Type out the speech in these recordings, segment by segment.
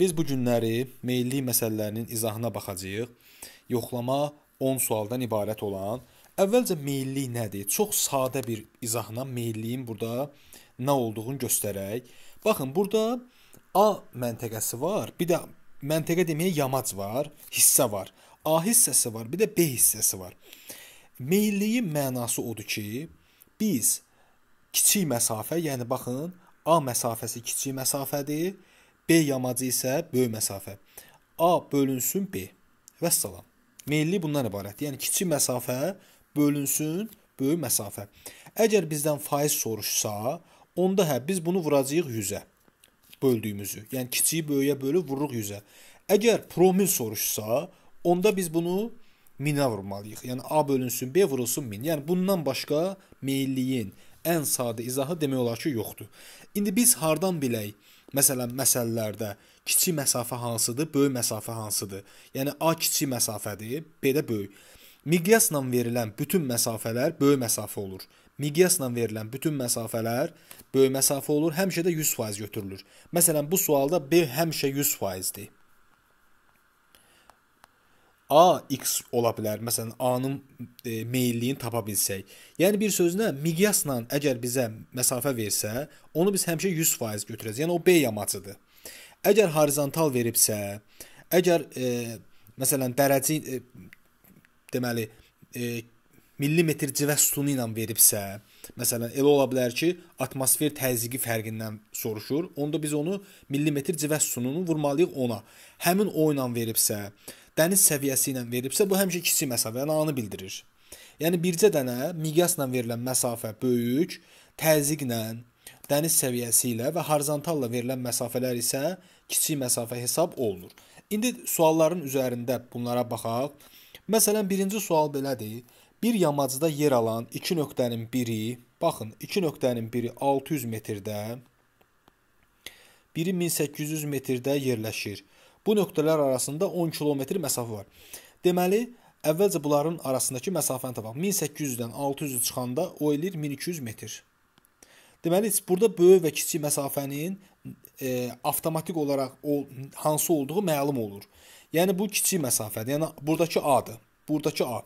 Biz bu günləri meyllik məsələlərinin izahına baxacağıq. Yoxlama 10 sualdan ibarət olan əvvəlcə meyllik nədir? Çox sadə bir izahla meylliyin burada nə olduğunu göstərək. Baxın, burada A məntəqəsi var, bir də məntəqə deməyə yamac var, hissə var. A hissəsi var, bir də B hissəsi var. Meylliyin mənası odur ki, biz kiçik məsafə, yəni baxın, A məsafəsi kiçik məsafədir B yamacı isə böyük məsafə. A bölünsün B. Vəssalam. Meyilli bundan ibarətdir. Yəni kiçik məsafə bölünsün böyük məsafə. Əgər bizdən faiz soruşsa, onda hə biz bunu vuracağıq 100-ə. Böldüyümüzü. Yəni kiçiyi böyüyə bölüb vururuq 100-ə. Əgər promil soruşsa, onda biz bunu minə vurmalıyıq. Yəni A bölünsün B vurulsun min. Yəni bundan başqa meyilliyin ən sadə izahı demək olar ki, yoxdur. İndi biz hardan bilək? Məsələn, məsələlərdə kiçik məsafə hansıdır, böyük məsafə hansıdır? Yəni A kiçik məsafədir, B də böyük. Miqyasla verilən bütün məsafələr böyük məsafə olur. Miqyasla verilən bütün məsafələr böyük məsafə olur, həmişə də 100% götürülür. Məsələn, bu sualda B həmişə 100%-dir. A x ola bilər. Məsələn, A-nın e, meylliyini tapa bilsək. Yəni bir sözlə miqyasla əgər bizə məsafə versə, onu biz həmişə 100% götürəcəyik. Yəni o B yamacıdır. Əgər horizontal veribsə, əgər e, məsələn dərəcə e, deməli e, millimetr civə sütunu ilə veribsə, Məsələn, elə ola bilər ki, atmosfer təzyiqi fərqindən soruşur. Onda biz onu millimetr civə sütununu vurmalıyıq ona. Həmin o ilə veribsə, dəniz səviyyəsi ilə veribsə, bu həmişə kiçik məsafə, yəni anı bildirir. Yəni bircə dənə miqyasla verilən məsafə böyük, təzyiqlə, dəniz səviyyəsi ilə və horizontalla verilən məsafələr isə kiçik məsafə hesab olunur. İndi sualların üzərində bunlara baxaq. Məsələn, birinci sual belədir. Bir yamacda yer alan iki nöqtənin biri, baxın, iki nöqtənin biri 600 metrdə, biri 1800 metrdə yerləşir. Bu nöqtələr arasında 10 kilometr məsafə var. Deməli, əvvəlcə bunların arasındakı məsafəni tapaq. 1800-dən 600-ü çıxanda o eləyir 1200 metr. Deməli, burada böyük və kiçik məsafənin e, avtomatik olaraq o hansı olduğu məlum olur. Yəni bu kiçik məsafədir. Yəni burdakı A-dır. Burdakı A.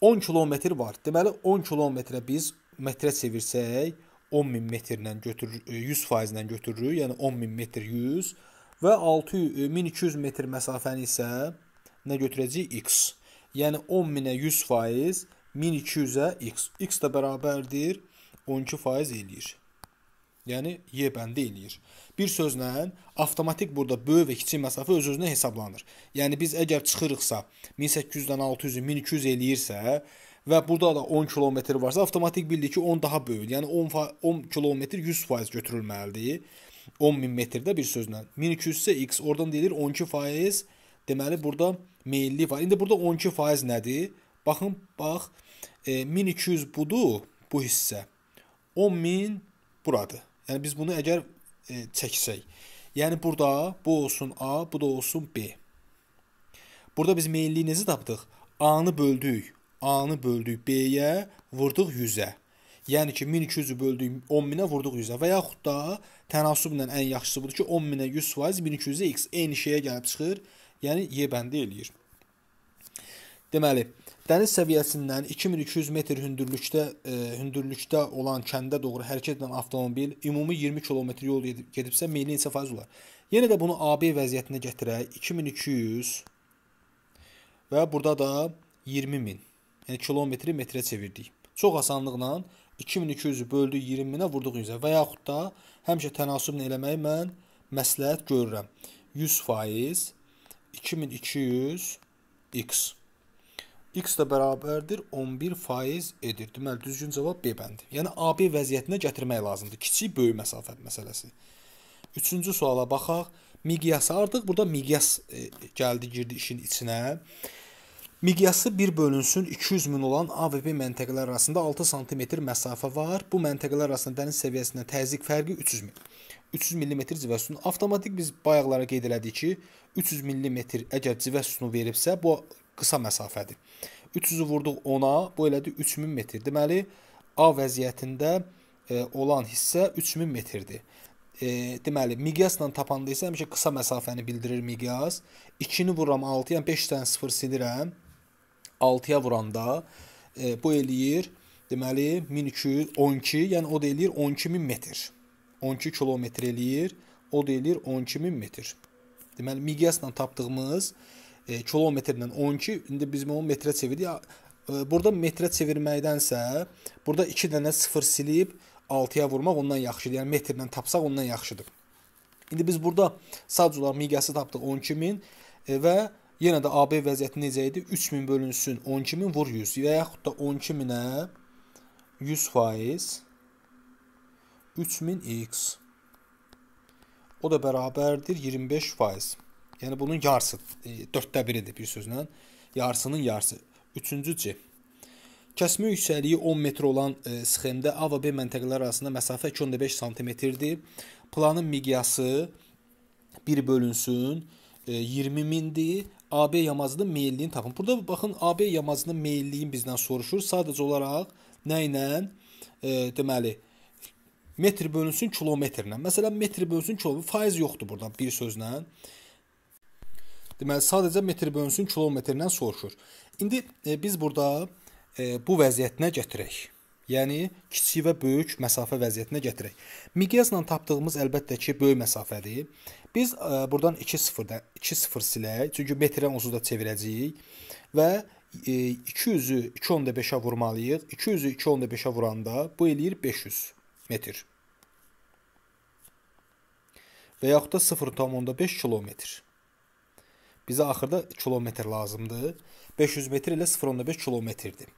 10 kilometr var. Deməli 10 kilometrə biz metrə çevirsək 10000 metrlə götürür 100% e, ilə götürürük. Yəni 10000 metr 100 və 600 1200 e, metr məsafəni isə nə götürəcəyik? X. Yəni 10 minə 100%, 1200-ə x. X də bərabərdir 12% eləyir. Yəni Y bəndi eləyir. Bir sözlə avtomatik burada böyük və kiçik məsafə öz-özünə hesablanır. Yəni biz əgər çıxırıqsa 1800-dən 600-ü 1200 eləyirsə və burada da 10 kilometr varsa avtomatik bildik ki 10 daha böyük. Yəni 10 10 kilometr 100% götürülməlidir. 10 min metrdə bir sözlə. 1200-sə x oradan deyilir 12 faiz. Deməli burada meyilli var. İndi burada 12 faiz nədir? Baxın, bax. E, 1200 budur bu hissə. 10 min buradır. Yəni biz bunu əgər e, çəksək. Yəni burada bu olsun A, bu da olsun B. Burada biz meyilliyinizi tapdıq. A-nı böldük. A-nı böldük B-yə, vurduq 100-ə. Yəni ki 1200-ü böldük 10 minə vurduq 100-ə və yaxud da Tənasüblə ən yaxşısı budur ki, 10 minə 100% 1200-ə x eyni şeyə gəlib çıxır, yəni y bəndi eləyir. Deməli, dəniz səviyyəsindən 2200 metr hündürlükdə e, hündürlükdə olan kəndə doğru hərəkət edən avtomobil ümumi 20 kilometr yol gedibsə, meyli neçə faiz olar? Yenə də bunu AB vəziyyətinə gətirək. 2200 və burada da 20000. Yəni kilometri metrə çevirdik. Çox asanlıqla 2200-ü böldü 20-nə vurduq 100-ə və yaxud da həmişə tənasüblə eləməyi mən məsləhət görürəm. 100% 2200 x x də bərabərdir 11% edir. Deməli düzgün cavab B bəndir. Yəni AB vəziyyətinə gətirmək lazımdır. Kiçik böyük məsafə məsələsi. 3-cü suala baxaq. Miqyası artıq burada miqyas e, e, gəldi, girdi işin içinə. Miqyası 1 bölünsün 200 min olan A və B məntəqələr arasında 6 sm məsafə var. Bu məntəqələr arasında dəniz səviyyəsində təzyiq fərqi 300 min. 300 mm civə sütunu avtomatik biz bayaqlara qeyd elədik ki, 300 mm əgər civə sütunu veribsə, bu qısa məsafədir. 300-ü vurduq 10-a, bu elədi 3000 metr. Deməli, A vəziyyətində e, olan hissə 3000 metrdir. E, deməli, miqyasla tapanda isə həmişə qısa məsafəni bildirir miqyas. 2-ni vururam 6-ya, yəni 5 dənə 0 silirəm. 6-ya vuranda e, bu eləyir deməli 1212, yəni o da eləyir 12000 metr. 12 kilometr eləyir, o da eləyir 12000 metr. Deməli miqyasla tapdığımız e, kilometrlə 12 indi biz onu metrə çevirdik. E, burada metrə çevirməkdənsə burada 2 dənə 0 silib 6-ya vurmaq ondan yaxşıdır. Yəni metrlə tapsaq ondan yaxşıdır. İndi biz burada sadəcə olaraq miqyası tapdıq 12000 e, və Yenə də AB vəziyyəti necə idi? 3000 bölünsün 12000 vur 100 və yaxud da 12000-ə 100% 3000x. O da bərabərdir 25%. Yəni bunun yarısı, 4də e, biridir bir sözlə. Yarısının yarısı. 3-cü C. Kəsmə yüksəkliyi 10 metr olan e, sxemdə A və B məntəqələri arasında məsafə 2.5 sm-dir. Planın miqyası 1 bölünsün 20 e, mindir. AB yamacının meyilliyini tapın. Burada baxın AB yamacının meyilliyini bizdən soruşur. Sadəcə olaraq nə ilə e, deməli metr bölünsün kilometrlə. Məsələn metr bölünsün kilometr faiz yoxdur burada bir sözlə. Deməli sadəcə metr bölünsün kilometrlə soruşur. İndi e, biz burada e, bu vəziyyətinə gətirək. Yəni kiçik və böyük məsafə vəziyyətinə gətirək. Miqyasla tapdığımız əlbəttə ki, böyük məsafədir. Biz ə, e, buradan 2-0-da 2-0 silək, çünki metrə onsuza çevirəcəyik və e, 200-ü 2.5-ə vurmalıyıq. 200-ü 2.5-ə vuranda bu eləyir 500 metr. Və yaxud da 0.5 kilometr. Bizə axırda kilometr lazımdır. 500 metr ilə 0.5 kilometrdir.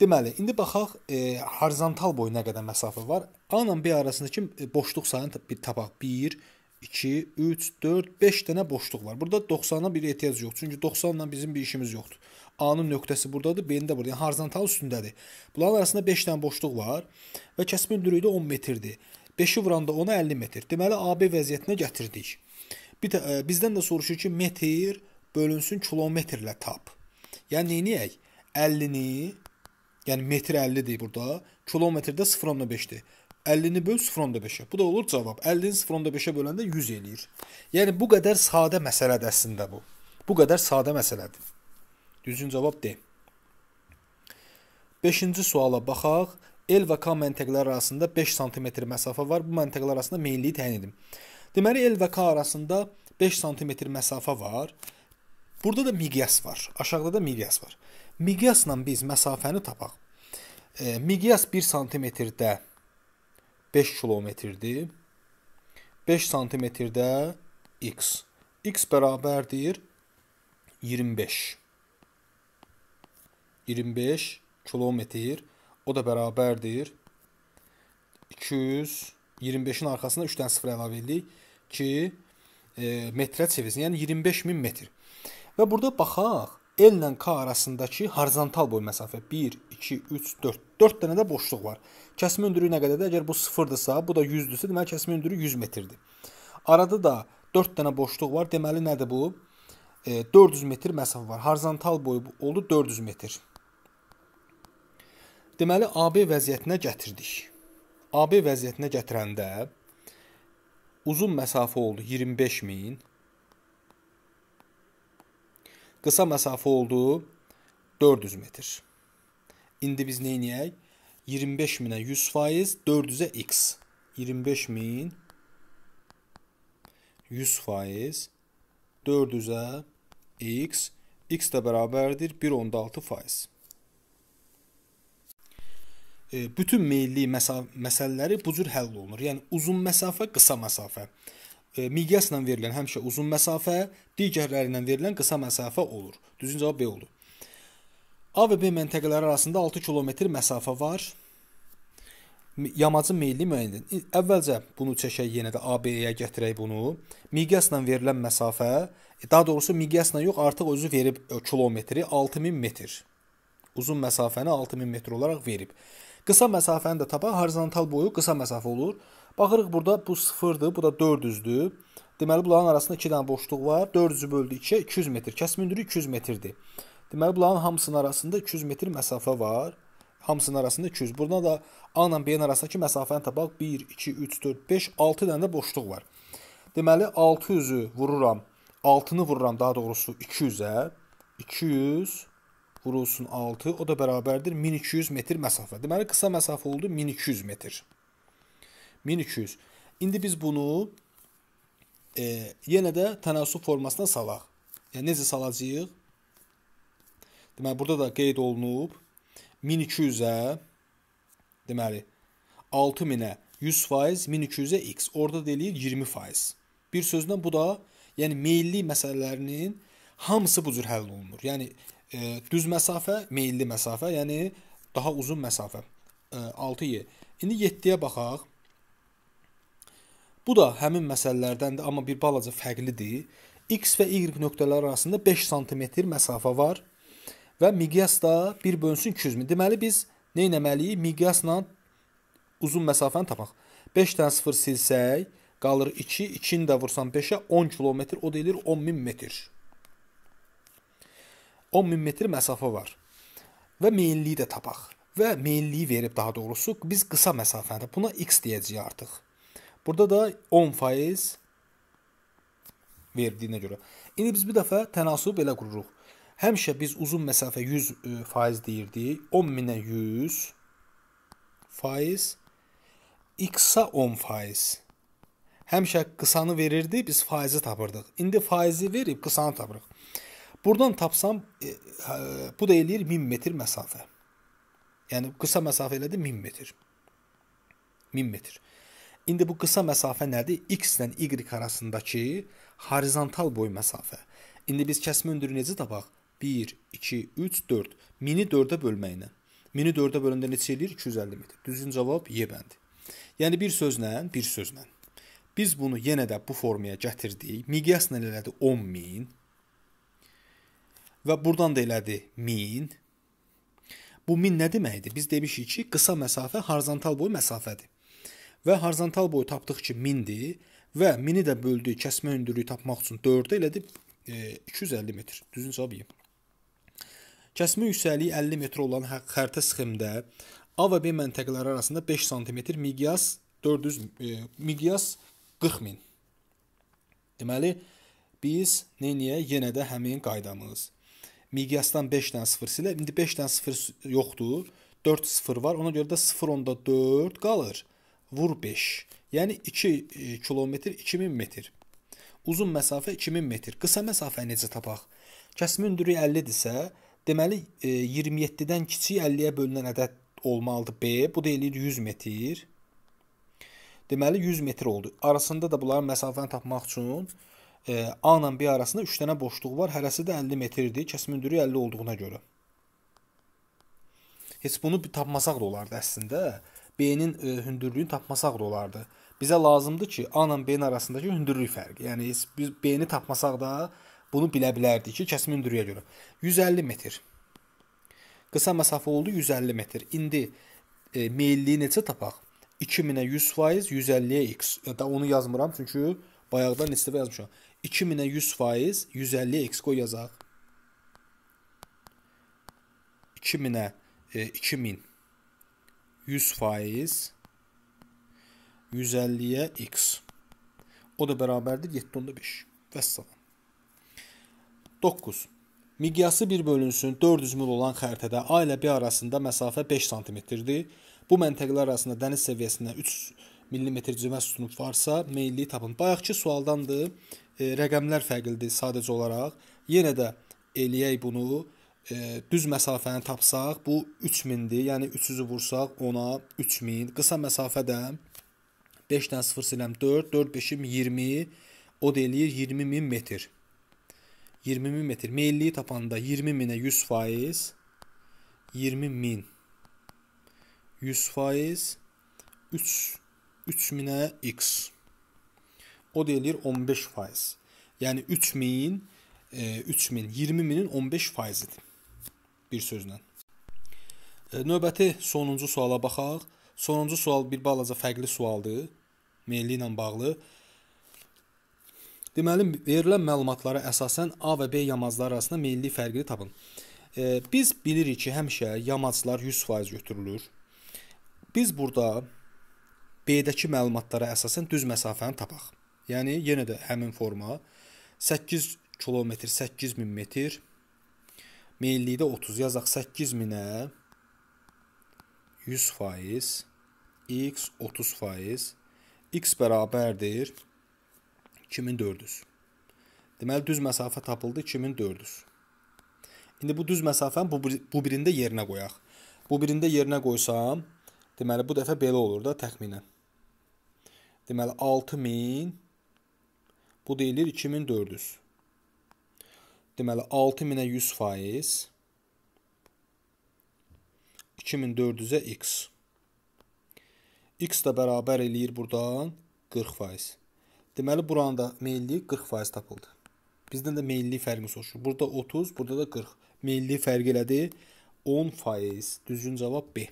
Deməli, indi baxaq, e, horizontal boyu nə qədər məsafə var? A ilə B arasındakı e, boşluq sayını bir tapaq. 1 2 3 4 5 dənə boşluq var. Burada 90-a bir ehtiyac yoxdur. Çünki 90-la bizim bir işimiz yoxdur. A-nın nöqtəsi burdadır, B-nin də burada. Yəni horizontal üstündədir. Bunların arasında 5 dənə boşluq var və kəskin hündürlüyü də 10 metrdir. 5-i vuranda ona 50 metr. Deməli AB vəziyyətinə gətirdik. Bir də, e, bizdən də soruşur ki, metr bölünsün kilometrlə tap. Yəni nə edək? 50-ni Yəni metr 50-dir burada. Kilometrdə 0.5-dir. 50-ni böl 0.5-ə. Bu da olur cavab. 50-ni 0.5-ə böləndə 100 eləyir. Yəni bu qədər sadə məsələdir əslində bu. Bu qədər sadə məsələdir. Düzgün cavab D. 5-ci suala baxaq. L və K məntəqələri arasında 5 sm məsafə var. Bu məntəqələr arasında meyilliyi təyin edin. Deməli L və K arasında 5 sm məsafə var. Burada da miqyas var. Aşağıda da miqyas var. Miqyasla biz məsafəni tapaq. E, miqyas 1 santimetrdə 5 kilometrdir. 5 santimetrdə x. x bərabərdir 25. 25 kilometr o da bərabərdir 200 25-in arxasına 3-dən 0 əlavə etdik ki, e, metrə çevirsin. Yəni 25000 metr. Və burada baxaq, L ilə K arasındakı horizontal boy məsafə 1 2, 3, 4. 4 dənə də boşluq var. Kəsmə hündürlüyü nə qədərdir? Əgər bu 0-dırsa, bu da 100-dürsə, deməli kəsmə hündürlüyü 100 metrdir. Arada da 4 dənə boşluq var. Deməli nədir bu? E, 400 metr məsafə var. Horizontal boyu oldu 400 metr. Deməli AB vəziyyətinə gətirdik. AB vəziyyətinə gətirəndə uzun məsafə oldu 25 min. Qısa məsafə oldu 400 metr. İndi biz nə edək? 25 minə 100 faiz, 400-ə x. 25 min 100 faiz, 400-ə x. x də bərabərdir 1.6 faiz. E, bütün meyilli məsələləri bu cür həll olunur. Yəni uzun məsafə, qısa məsafə. E, miqyasla verilən həmişə uzun məsafə, digərləri ilə verilən qısa məsafə olur. Düzgün cavab B oldu. A və B məntəqələri arasında 6 kilometr məsafə var. Yamacın meyilli müəyyən edin. Əvvəlcə bunu çəkək yenə də AB-yə gətirək bunu. Miqyasla verilən məsafə, e, daha doğrusu miqyasla yox, artıq özü verib e, kilometri 6000 metr. Uzun məsafəni 6000 metr olaraq verib. Qısa məsafəni də tapaq. Horizontal boyu qısa məsafə olur. Baxırıq burada bu 0-dır, bu da 400-dür. Deməli bunların arasında 2 dənə boşluq var. 400-ü böldü 2-yə 200 metr. Kəsim hündürlüyü 200 metrdir. Deməli bunların hamısının arasında 200 metr məsafə var. Hamısının arasında 200. Burada da A ilə B arasındakı məsafəni tapaq. 1 2 3 4 5 6 dənə də boşluq var. Deməli 600-ü vururam. 6-nı vururam daha doğrusu 200-ə. 200 vurulsun 6 o da bərabərdir 1200 metr məsafə. Deməli qısa məsafə oldu 1200 metr. 1200. İndi biz bunu e, yenə də tənasub formasına salaq. Yəni necə salacağıq? Deməli burada da qeyd olunub 1200-ə deməli 6000-ə 100%, 1200-ə x. Orda da eləyir 20%. Bir sözlə bu da yəni meylli məsələlərinin hamısı bu cür həll olunur. Yəni e, düz məsafə, meylli məsafə, yəni daha uzun məsafə. E, 6y. İndi 7-yə baxaq. Bu da həmin məsələlərdəndir, amma bir balaca fərqlidir. X və Y nöqtələri arasında 5 sm məsafə var. Və miqyas da 1 bölünsün 200 min. Deməli biz nə etməliyik? Miqyasla uzun məsafəni tapaq. 5 dənə 0 silsək, qalır 2, 2-ni də vursan 5-ə 10 kilometr, o deyilir 10 min metr. 10 min metr məsafə var. Və meyilliyi də tapaq. Və meyilliyi verib daha doğrusu biz qısa məsafəni buna x deyəcəyik artıq. Burada da 10% verdiyinə görə. İndi biz bir dəfə tənasub belə qururuq. Həmişə biz uzun məsafə 100 e, faiz deyirdik. 10 minə 100 faiz x-a 10 faiz. Həmişə qısanı verirdi, biz faizi tapırdıq. İndi faizi verib qısanı tapırıq. Buradan tapsam e, hə, bu da eləyir 1000 metr məsafə. Yəni qısa məsafə elədi 1000 metr. 1000 metr. İndi bu qısa məsafə nədir? X ilə Y arasındakı horizontal boy məsafə. İndi biz kəsmə hündürlüyü necə tapaq? 1, 2, 3, 4. 1000-i 4-ə bölməklə. 1000-i 4-ə böləndə neçə eləyir? 250 metr. Düzgün cavab Y bəndi. Yəni bir sözlə, bir sözlə. Biz bunu yenə də bu formaya gətirdik. Miqyas nə elədi? 10000. Və burdan da elədi 1000. Bu 1000 nə deməkdir? Biz demişik ki, qısa məsafə horizontal boy məsafədir. Və horizontal boyu tapdıq ki 1000-dir və 1000-i də böldük kəsmə hündürlüyü tapmaq üçün 4-ə elədi e, 250 metr. Düzgün cavab yeyim. Kəsmə yüksəkliyi 50 metr olan xəritə sxemdə A və B məntəqələri arasında 5 sm, miqyas 400 e, miqyas 40 min. Deməli, biz neyniyə yenə də həmin qaydamız. Miqyasdan 5 dənə 0 silə, indi 5 dənə 0 yoxdur. 4 0 var. Ona görə də 0.4 qalır. Vur 5. Yəni 2 e, kilometr 2000 metr. Uzun məsafə 2000 metr. Qısa məsafəni necə tapaq? Kəsmi hündürlüyü 50-dirsə, Deməli 27-dən e, kiçik 50-yə bölünən ədəd olmalıdır B. Bu da eləyir 100 metr. Deməli 100 metr oldu. Arasında da bunların məsafəni tapmaq üçün e, A ilə B arasında 3 dənə boşluq var. Hərəsi də 50 metrdir. Kəsim hündürlüyü 50 olduğuna görə. Heç bunu tapmasaq da olardı əslində. B-nin e, hündürlüyünü tapmasaq da olardı. Bizə lazımdır ki, A ilə B-nin arasındakı hündürlük fərqi. Yəni biz B-ni tapmasaq da Bunu bilə bilərdi ki, kəsmi hündürlüyə görə 150 metr. Qısa məsafə oldu 150 metr. İndi e, meylliyi necə tapaq? 2000-ə 100%, 150-yə x. Da onu yazmıram çünki bayaqdan neçə dəfə yazmışam. 2000-ə 100%, 150-yə x qoy yazaq. 2000-ə e, 2000 100% 150-yə x. O da bərabərdir 7.5. Vəssalam. 9. Miqyası 1 bölünsün 400 mil olan xəritədə A ilə B arasında məsafə 5 sm-dir. Bu məntəqələr arasında dəniz səviyyəsindən 3 mm civə sütunub varsa, meyilliyi tapın. Bayaqki sualdandır. E, rəqəmlər fərqlidir sadəcə olaraq. Yenə də eləyək bunu. E, düz məsafəni tapsaq, bu 3000-dir. Yəni 300-ü vursaq ona 3000. Qısa məsafədə 5-dən 0 siləm 4, 4 5-im 20. O da eləyir 20000 metr. 20 min metr. Meyilliyi tapanda 20 minə 100 faiz. 20 min. 100 faiz. 3 3 minə x. O deyilir 15 faiz. Yəni 3 min, 3 e, min, 20 minin 15 faizidir. Bir sözlə. E, növbəti sonuncu suala baxaq. Sonuncu sual bir balaca fərqli sualdır. Meyilli ilə bağlı. Deməli, verilən məlumatlara əsasən A və B yamacları arasında meylli fərqini tapın. E, biz bilirik ki, həmişə yamaclar 100% götürülür. Biz burada B-dəki məlumatlara əsasən düz məsafəni tapaq. Yəni yenə də həmin forma 8 kilometr 8000 metr meyllikdə 30 yazaq 8000-ə 100% x 30% x bərabərdir 0.5 2400. Deməli düz məsafə tapıldı 2400. İndi bu düz məsafəni bu, bu birində yerinə qoyaq. Bu birində yerinə qoysam, deməli bu dəfə belə olur da təxminən. Deməli 6000 bu deyilir 2400. Deməli 6000-ə 100% 2400-ə x. x də bərabər eləyir burdan 40%. Deməli buranın da meylliyi 40% tapıldı. Bizdən də meyllilik fərqini soruşur. Burada 30, burada da 40. Meyllilik fərqi elədi 10%. Düzgün cavab B.